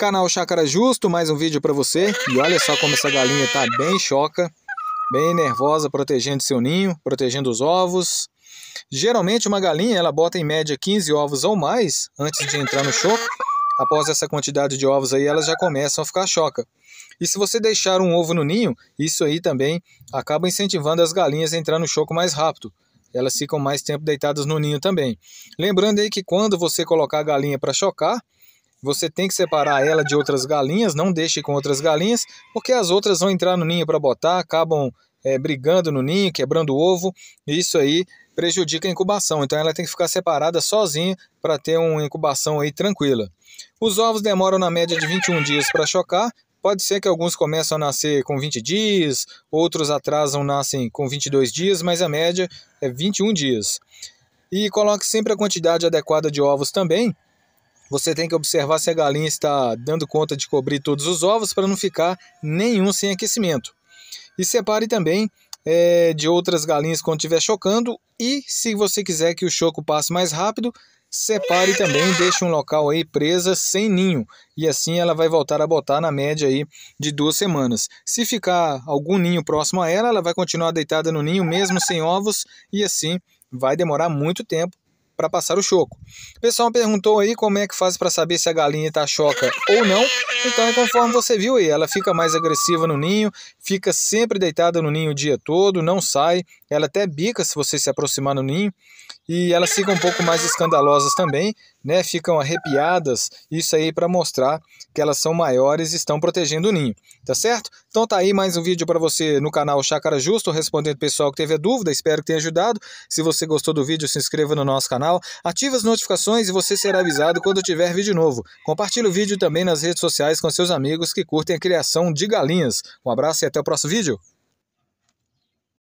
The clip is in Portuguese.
Canal Chácara Justo, mais um vídeo para você. E olha só como essa galinha tá bem choca, bem nervosa, protegendo seu ninho, protegendo os ovos. Geralmente uma galinha, ela bota em média 15 ovos ou mais antes de entrar no choco. Após essa quantidade de ovos aí, elas já começam a ficar choca. E se você deixar um ovo no ninho, isso aí também acaba incentivando as galinhas a entrar no choco mais rápido elas ficam mais tempo deitadas no ninho também. Lembrando aí que quando você colocar a galinha para chocar, você tem que separar ela de outras galinhas, não deixe com outras galinhas, porque as outras vão entrar no ninho para botar, acabam é, brigando no ninho, quebrando o ovo, e isso aí prejudica a incubação. Então ela tem que ficar separada sozinha para ter uma incubação aí tranquila. Os ovos demoram na média de 21 dias para chocar. Pode ser que alguns começam a nascer com 20 dias, outros atrasam, nascem com 22 dias, mas a média é 21 dias. E coloque sempre a quantidade adequada de ovos também, você tem que observar se a galinha está dando conta de cobrir todos os ovos para não ficar nenhum sem aquecimento. E separe também é, de outras galinhas quando estiver chocando. E se você quiser que o choco passe mais rápido, separe também, deixe um local aí presa sem ninho. E assim ela vai voltar a botar na média aí de duas semanas. Se ficar algum ninho próximo a ela, ela vai continuar deitada no ninho mesmo sem ovos e assim vai demorar muito tempo para passar o choco. O pessoal perguntou aí como é que faz para saber se a galinha está choca ou não. Então é conforme você viu aí, ela fica mais agressiva no ninho, fica sempre deitada no ninho o dia todo, não sai, ela até bica se você se aproximar no ninho e elas ficam um pouco mais escandalosas também, né? Ficam arrepiadas, isso aí para mostrar que elas são maiores e estão protegendo o ninho, tá certo? Então tá aí mais um vídeo para você no canal Chácara Justo, respondendo o pessoal que teve a dúvida, espero que tenha ajudado. Se você gostou do vídeo, se inscreva no nosso canal, ative as notificações e você será avisado quando tiver vídeo novo. Compartilhe o vídeo também nas redes sociais com seus amigos que curtem a criação de galinhas. Um abraço e até o próximo vídeo.